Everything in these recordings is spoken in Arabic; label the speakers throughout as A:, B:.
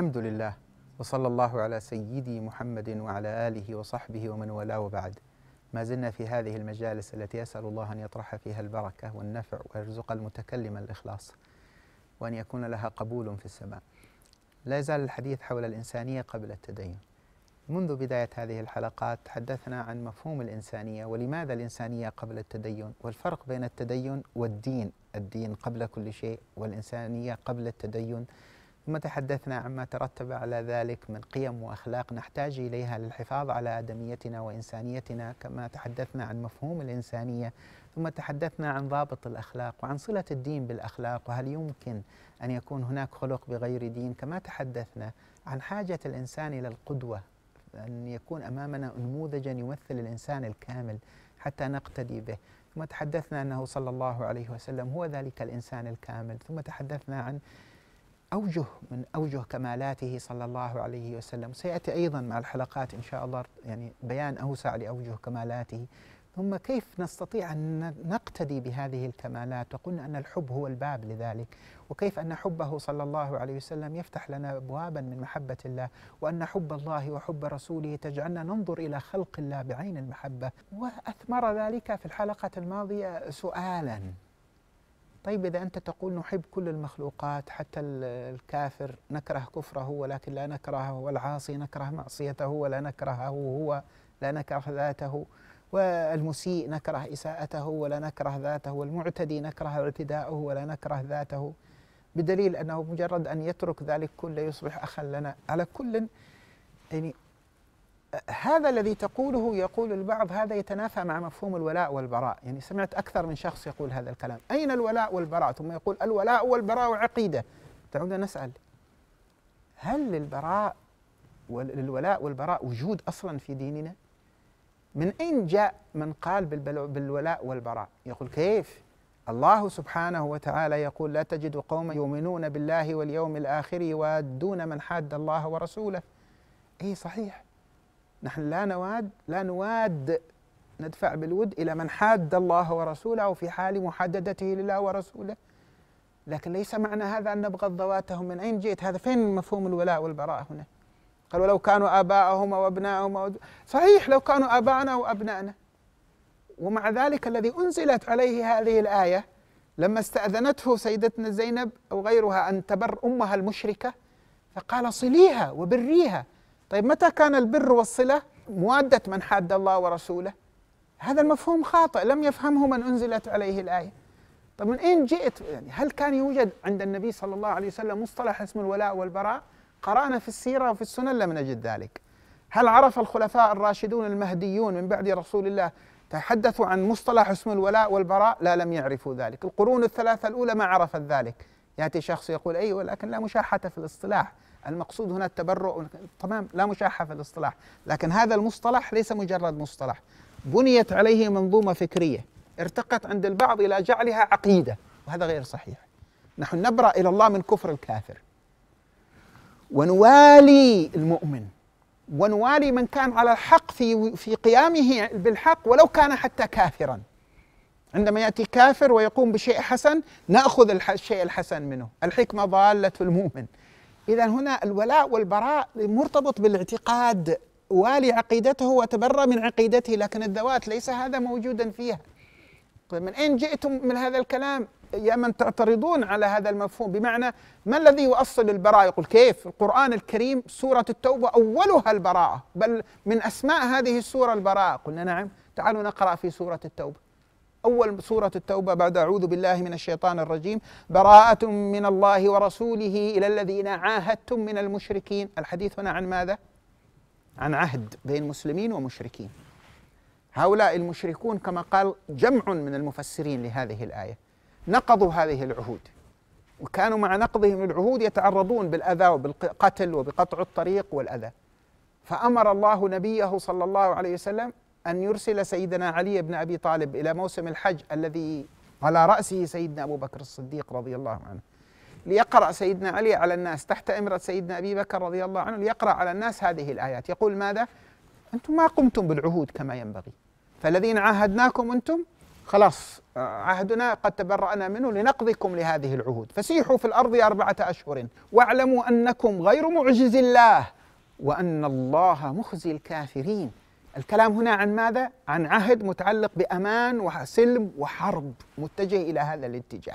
A: الحمد لله وصلى الله على سيدي محمد وعلى آله وصحبه ومن والاه وبعد ما زلنا في هذه المجالس التي أسأل الله أن يطرح فيها البركة والنفع ويرزق المتكلم الإخلاص وأن يكون لها قبول في السماء لا يزال الحديث حول الإنسانية قبل التدين منذ بداية هذه الحلقات تحدثنا عن مفهوم الإنسانية ولماذا الإنسانية قبل التدين والفرق بين التدين والدين الدين قبل كل شيء والإنسانية قبل التدين ثم تحدثنا عما ترتب على ذلك من قيم واخلاق نحتاج اليها للحفاظ على ادميتنا وانسانيتنا كما تحدثنا عن مفهوم الانسانيه ثم تحدثنا عن ضابط الاخلاق وعن صله الدين بالاخلاق وهل يمكن ان يكون هناك خلق بغير دين كما تحدثنا عن حاجه الانسان الى القدوه ان يكون امامنا نموذجا يمثل الانسان الكامل حتى نقتدي به ثم تحدثنا انه صلى الله عليه وسلم هو ذلك الانسان الكامل ثم تحدثنا عن أوجه من أوجه كمالاته صلى الله عليه وسلم سيأتي أيضا مع الحلقات إن شاء الله يعني بيان أوسع لأوجه كمالاته ثم كيف نستطيع أن نقتدي بهذه الكمالات وقلنا أن الحب هو الباب لذلك وكيف أن حبه صلى الله عليه وسلم يفتح لنا أبوابا من محبة الله وأن حب الله وحب رسوله تجعلنا ننظر إلى خلق الله بعين المحبة وأثمر ذلك في الحلقة الماضية سؤالا طيب إذا أنت تقول نحب كل المخلوقات حتى الكافر نكره كفره ولكن لا نكرهه والعاصي نكره معصيته ولا نكرهه هو لا نكره ذاته والمسيء نكره إساءته ولا نكره ذاته والمعتدي نكره اعتداءه ولا نكره ذاته بدليل أنه مجرد أن يترك ذلك كله يصبح أخا لنا على كل يعني هذا الذي تقوله يقول البعض هذا يتنافى مع مفهوم الولاء والبراء يعني سمعت أكثر من شخص يقول هذا الكلام أين الولاء والبراء ثم يقول الولاء والبراء عقيدة تعود نسأل هل للبراء للولاء والبراء وجود أصلا في ديننا من أين جاء من قال بالولاء والبراء يقول كيف الله سبحانه وتعالى يقول لا تجد قوما يؤمنون بالله واليوم الآخر يوادون من حاد الله ورسوله أي صحيح نحن لا نواد لا نواد ندفع بالود إلى من حاد الله ورسوله في حال محاددته لله ورسوله لكن ليس معنى هذا أن نبغض ذواتهم من أين جئت هذا فين مفهوم الولاء والبراء هنا قال ولو كانوا آباءهم وأبناءهم صحيح لو كانوا آباءنا وأبناءنا ومع ذلك الذي أنزلت عليه هذه الآية لما استأذنته سيدتنا زينب أو غيرها أن تبر أمها المشركة فقال صليها وبريها طيب متى كان البر والصلة موادة من حاد الله ورسوله هذا المفهوم خاطئ لم يفهمه من أنزلت عليه الآية طيب من أين جئت يعني هل كان يوجد عند النبي صلى الله عليه وسلم مصطلح اسم الولاء والبراء قرأنا في السيرة وفي السنن لم نجد ذلك هل عرف الخلفاء الراشدون المهديون من بعد رسول الله تحدثوا عن مصطلح اسم الولاء والبراء لا لم يعرفوا ذلك القرون الثلاثة الأولى ما عرفت ذلك يأتي شخص يقول أيوة لكن لا مشاحة في الاصطلاح المقصود هنا التبرؤ تمام لا مشاحة في الاصطلاح لكن هذا المصطلح ليس مجرد مصطلح بنيت عليه منظومة فكرية ارتقت عند البعض إلى جعلها عقيدة وهذا غير صحيح نحن نبرأ إلى الله من كفر الكافر ونوالي المؤمن ونوالي من كان على الحق في في قيامه بالحق ولو كان حتى كافرا عندما يأتي كافر ويقوم بشيء حسن نأخذ الشيء الحسن منه الحكمة ضالة المؤمن إذا هنا الولاء والبراء مرتبط بالاعتقاد والي عقيدته وتبرى من عقيدته لكن الذوات ليس هذا موجودا فيها طيب، من أين جئتم من هذا الكلام يا من تعترضون على هذا المفهوم بمعنى ما الذي يؤصل البراءة يقول كيف القرآن الكريم سورة التوبة أولها البراءة بل من أسماء هذه السورة البراءة قلنا نعم تعالوا نقرأ في سورة التوبة أول سورة التوبة بعد أعوذ بالله من الشيطان الرجيم براءة من الله ورسوله إلى الذين عاهدتم من المشركين الحديث هنا عن ماذا؟ عن عهد بين مسلمين ومشركين هؤلاء المشركون كما قال جمع من المفسرين لهذه الآية نقضوا هذه العهود وكانوا مع نقضهم للعهود يتعرضون بالأذى وبالقتل وبقطع الطريق والأذى فأمر الله نبيه صلى الله عليه وسلم أن يرسل سيدنا علي بن أبي طالب إلى موسم الحج الذي على رأسه سيدنا أبو بكر الصديق رضي الله عنه ليقرأ سيدنا علي على الناس تحت إمرة سيدنا أبي بكر رضي الله عنه ليقرأ على الناس هذه الآيات يقول ماذا؟ أنتم ما قمتم بالعهود كما ينبغي فالذين عاهدناكم أنتم خلاص آه، عهدنا قد تبرأنا منه لنقضكم لهذه العهود فسيحوا في الأرض أربعة أشهر واعلموا أنكم غير معجز الله وأن الله مخزي الكافرين الكلام هنا عن ماذا؟ عن عهد متعلق بامان وسلم وحرب متجه الى هذا الاتجاه.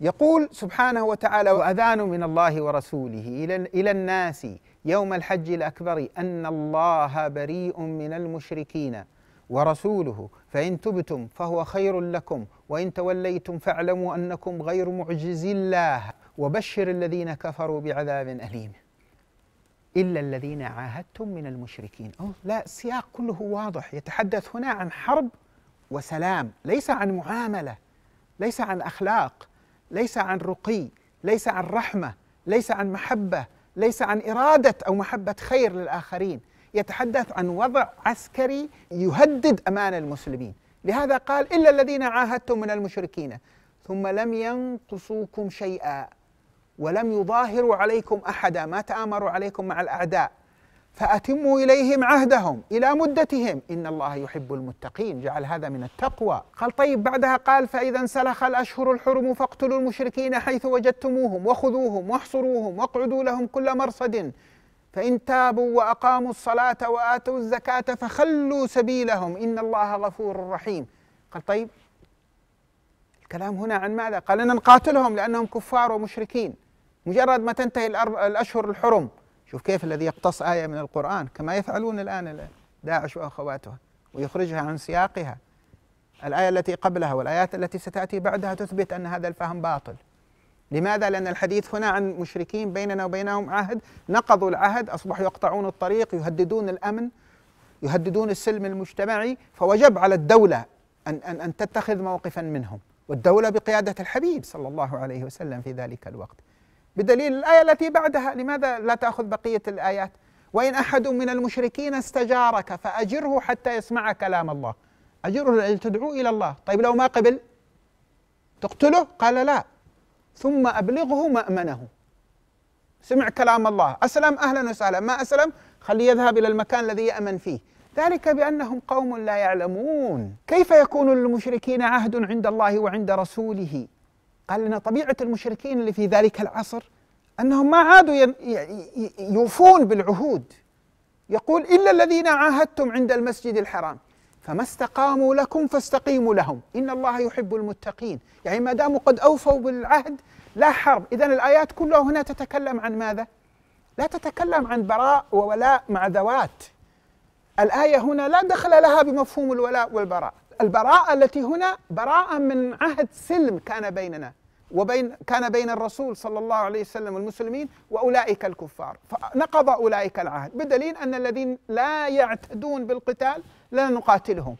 A: يقول سبحانه وتعالى: واذان من الله ورسوله الى الناس يوم الحج الاكبر ان الله بريء من المشركين ورسوله فان تبتم فهو خير لكم وان توليتم فاعلموا انكم غير معجز الله وبشر الذين كفروا بعذاب اليم. إلا الذين عاهدتم من المشركين أوه لا السياق كله واضح يتحدث هنا عن حرب وسلام ليس عن معاملة ليس عن أخلاق ليس عن رقي ليس عن رحمة ليس عن محبة ليس عن إرادة أو محبة خير للآخرين يتحدث عن وضع عسكري يهدد أمان المسلمين لهذا قال إلا الذين عاهدتم من المشركين ثم لم ينقصوكم شيئا ولم يظاهروا عليكم احدا ما تامروا عليكم مع الاعداء فاتموا اليهم عهدهم الى مدتهم ان الله يحب المتقين جعل هذا من التقوى قال طيب بعدها قال فاذا انسلخ الاشهر الحرم فاقتلوا المشركين حيث وجدتموهم وخذوهم واحصروهم واقعدوا لهم كل مرصد فان تابوا واقاموا الصلاه واتوا الزكاه فخلوا سبيلهم ان الله غفور رحيم قال طيب الكلام هنا عن ماذا؟ قال لنا نقاتلهم لانهم كفار ومشركين مجرد ما تنتهي الأشهر الحرم شوف كيف الذي يقتص آية من القرآن كما يفعلون الآن داعش وأخواتها ويخرجها عن سياقها الآية التي قبلها والآيات التي ستأتي بعدها تثبت أن هذا الفهم باطل لماذا؟ لأن الحديث هنا عن مشركين بيننا وبينهم عهد نقضوا العهد أصبحوا يقطعون الطريق يهددون الأمن يهددون السلم المجتمعي فوجب على الدولة أن, أن, أن تتخذ موقفا منهم والدولة بقيادة الحبيب صلى الله عليه وسلم في ذلك الوقت بدليل الآية التي بعدها لماذا لا تأخذ بقية الآيات وإن أحد من المشركين استجارك فأجره حتى يسمع كلام الله أجره تدعو إلى الله طيب لو ما قبل تقتله قال لا ثم أبلغه مأمنه سمع كلام الله أسلم أهلا وسهلا ما أسلم خليه يذهب إلى المكان الذي يأمن فيه ذلك بأنهم قوم لا يعلمون كيف يكون للمشركين عهد عند الله وعند رسوله قال لنا طبيعة المشركين اللي في ذلك العصر أنهم ما عادوا يوفون بالعهود يقول إلا الذين عاهدتم عند المسجد الحرام فما استقاموا لكم فاستقيموا لهم إن الله يحب المتقين يعني ما داموا قد أوفوا بالعهد لا حرب إذا الآيات كلها هنا تتكلم عن ماذا؟ لا تتكلم عن براء وولاء مع ذوات الآية هنا لا دخل لها بمفهوم الولاء والبراء البراءة التي هنا براءة من عهد سلم كان بيننا وبين كان بين الرسول صلى الله عليه وسلم والمسلمين واولئك الكفار فنقض اولئك العهد بدليل ان الذين لا يعتدون بالقتال لا نقاتلهم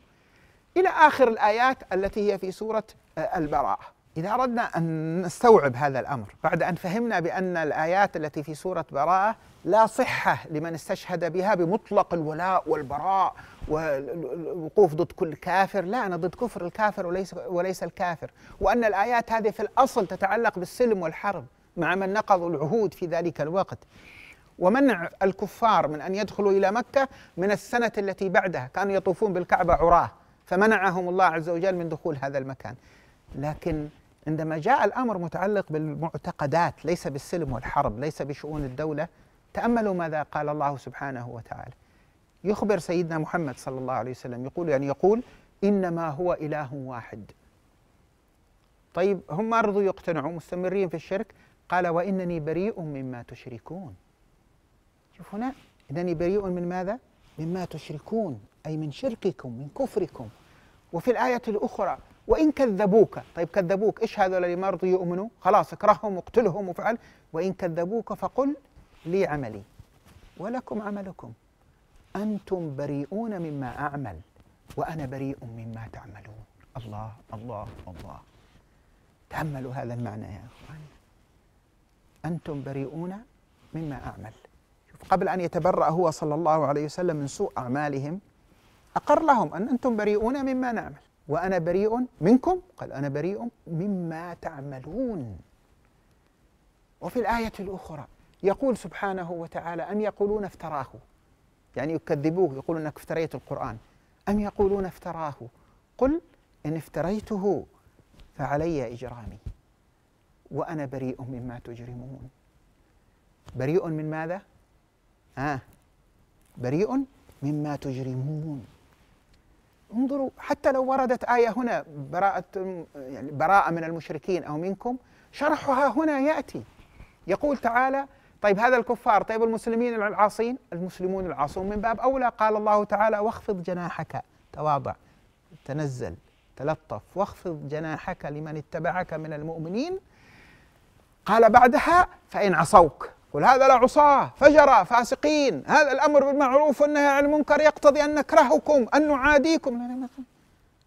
A: الى اخر الايات التي هي في سوره آه، البراءه اذا اردنا ان نستوعب هذا الامر بعد ان فهمنا بان الايات التي في سوره براءه لا صحه لمن استشهد بها بمطلق الولاء والبراء والوقوف ضد كل كافر لا أنا ضد كفر الكافر وليس, وليس الكافر وأن الآيات هذه في الأصل تتعلق بالسلم والحرب مع من نقضوا العهود في ذلك الوقت ومنع الكفار من أن يدخلوا إلى مكة من السنة التي بعدها كانوا يطوفون بالكعبة عراه فمنعهم الله عز وجل من دخول هذا المكان لكن عندما جاء الأمر متعلق بالمعتقدات ليس بالسلم والحرب ليس بشؤون الدولة تأملوا ماذا قال الله سبحانه وتعالى يخبر سيدنا محمد صلى الله عليه وسلم يقول يعني يقول إنما هو إله واحد طيب هم ما رضوا يقتنعوا مستمرين في الشرك قال وإنني بريء مما تشركون شوف هنا إنني بريء من ماذا؟ مما تشركون أي من شرككم من كفركم وفي الآية الأخرى وإن كذبوك طيب كذبوك إيش هذول اللي ما رضوا يؤمنوا خلاص اكرههم واقتلهم وافعل وإن كذبوك فقل لي عملي ولكم عملكم أنتم بريئون مما أعمل وأنا بريء مما تعملون الله الله الله تأملوا هذا المعنى يا أخواني أنتم بريئون مما أعمل قبل أن يتبرأ هو صلى الله عليه وسلم من سوء أعمالهم أقر لهم أن أنتم بريئون مما نعمل وأنا بريء منكم قال أنا بريء مما تعملون وفي الآية الأخرى يقول سبحانه وتعالى أم يقولون افتراه يعني يكذبوه يقولون انك افتريت القران ام يقولون افتراه قل ان افتريته فعلي اجرامي وانا بريء مما تجرمون بريء من ماذا؟ آه بريء مما تجرمون انظروا حتى لو وردت آية هنا براءة يعني براءة من المشركين أو منكم شرحها هنا يأتي يقول تعالى طيب هذا الكفار طيب المسلمين العاصين المسلمون العاصون من باب أولى قال الله تعالى واخفض جناحك تواضع تنزل تلطف واخفض جناحك لمن اتبعك من المؤمنين قال بعدها فإن عصوك قل هذا لا عصاة فجرة فاسقين هذا الأمر بالمعروف والنهي عن المنكر يقتضي أن نكرهكم أن نعاديكم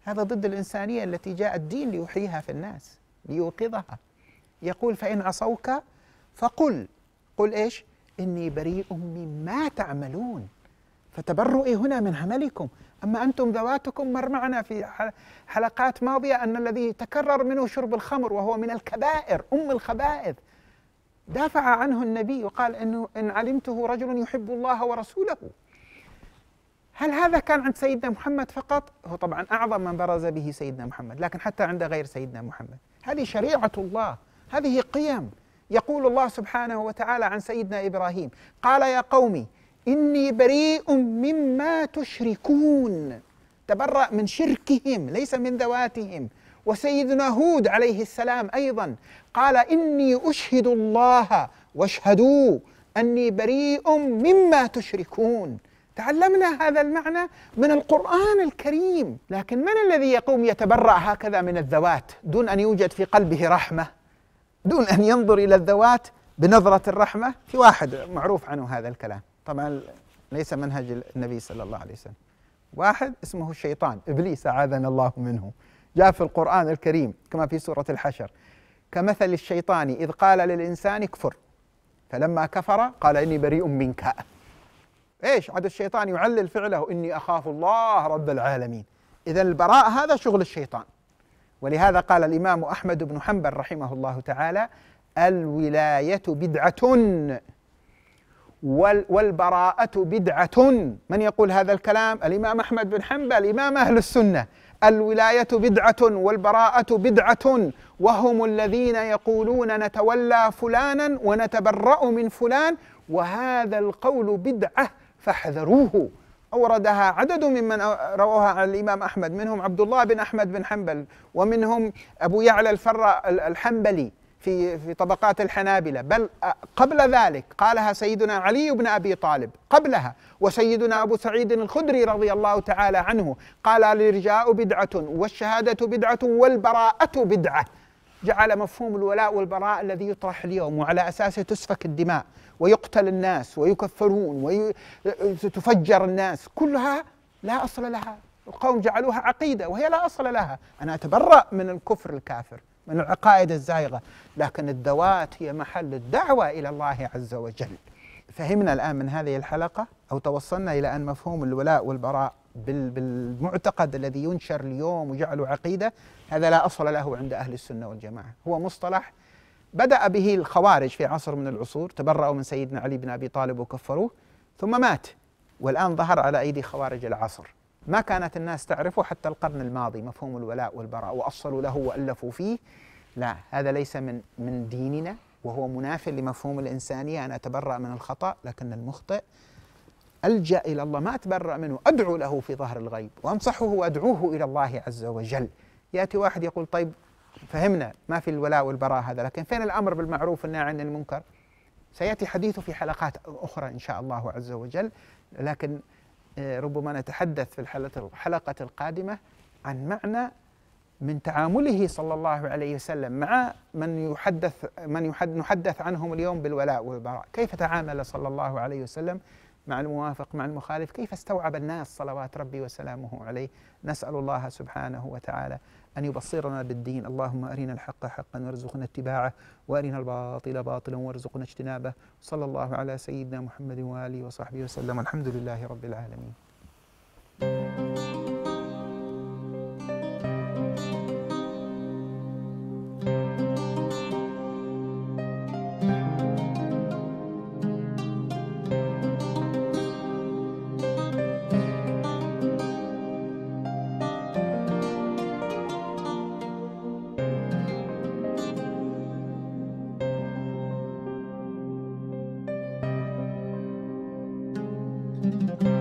A: هذا ضد الإنسانية التي جاء الدين ليحييها في الناس ليوقظها يقول فإن عصوك فقل قل ايش اني بريء مما تعملون فتبرؤي هنا من عملكم أما أنتم ذواتكم مر معنا في حلقات ماضية أن الذي تكرر منه شرب الخمر وهو من الكبائر أم الخبائث دافع عنه النبي وقال إنه إن علمته رجل يحب الله ورسوله هل هذا كان عند سيدنا محمد فقط؟ هو طبعا أعظم من برز به سيدنا محمد لكن حتى عند غير سيدنا محمد هذه شريعة الله هذه قيم يقول الله سبحانه وتعالى عن سيدنا ابراهيم قال يا قوم اني بريء مما تشركون تبرأ من شركهم ليس من ذواتهم وسيدنا هود عليه السلام ايضا قال اني اشهد الله واشهدوا اني بريء مما تشركون تعلمنا هذا المعنى من القرآن الكريم، لكن من الذي يقوم يتبرأ هكذا من الذوات دون أن يوجد في قلبه رحمة دون أن ينظر إلى الذوات بنظرة الرحمة في واحد معروف عنه هذا الكلام طبعا ليس منهج النبي صلى الله عليه وسلم واحد اسمه الشيطان إبليس أعاذنا الله منه جاء في القرآن الكريم كما في سورة الحشر كمثل الشيطان إذ قال للإنسان كفر فلما كفر قال إني بريء منك إيش عاد الشيطان يعلل فعله إني أخاف الله رب العالمين إذا البراء هذا شغل الشيطان ولهذا قال الإمام أحمد بن حنبل رحمه الله تعالى الولاية بدعة والبراءة بدعة من يقول هذا الكلام الإمام أحمد بن حنبل إمام أهل السنة الولاية بدعة والبراءة بدعة وهم الذين يقولون نتولى فلانا ونتبرأ من فلان وهذا القول بدعة فاحذروه أوردها عدد ممن رووها عن الإمام أحمد منهم عبد الله بن أحمد بن حنبل ومنهم أبو يعلى الفر الحنبلي في في طبقات الحنابلة بل قبل ذلك قالها سيدنا علي بن أبي طالب قبلها وسيدنا أبو سعيد الخدري رضي الله تعالى عنه قال الرجاء بدعة والشهادة بدعة والبراءة بدعة جعل مفهوم الولاء والبراء الذي يطرح اليوم وعلى اساسه تسفك الدماء ويقتل الناس ويكفرون وتفجر الناس كلها لا اصل لها القوم جعلوها عقيده وهي لا اصل لها انا اتبرا من الكفر الكافر من العقائد الزائغه لكن الذوات هي محل الدعوه الى الله عز وجل فهمنا الان من هذه الحلقه او توصلنا الى ان مفهوم الولاء والبراء بالمعتقد الذي ينشر اليوم وجعله عقيدة هذا لا أصل له عند أهل السنة والجماعة هو مصطلح بدأ به الخوارج في عصر من العصور تبرأوا من سيدنا علي بن أبي طالب وكفروه ثم مات والآن ظهر على أيدي خوارج العصر ما كانت الناس تعرفه حتى القرن الماضي مفهوم الولاء والبراء وأصلوا له وألفوا فيه لا هذا ليس من من ديننا وهو مناف لمفهوم الإنسانية أن أتبرأ من الخطأ لكن المخطئ ألجأ إلى الله ما أتبرأ منه أدعو له في ظهر الغيب وأنصحه وأدعوه إلى الله عز وجل يأتي واحد يقول طيب فهمنا ما في الولاء والبراء هذا لكن فين الأمر بالمعروف والنهي عن المنكر سيأتي حديثه في حلقات أخرى إن شاء الله عز وجل لكن آه، ربما نتحدث في الحلقة القادمة عن معنى من تعامله صلى الله عليه وسلم مع من يحدث من يحدث نحدث عنهم اليوم بالولاء والبراء، كيف تعامل صلى الله عليه وسلم مع الموافق مع المخالف كيف استوعب الناس صلوات ربي وسلامه عليه نسأل الله سبحانه وتعالى أن يبصرنا بالدين اللهم أرنا الحق حقا وارزقنا اتباعه وأرنا الباطل باطلا وارزقنا اجتنابه صلى الله على سيدنا محمد وآله وصحبه وسلم الحمد لله رب العالمين Thank you.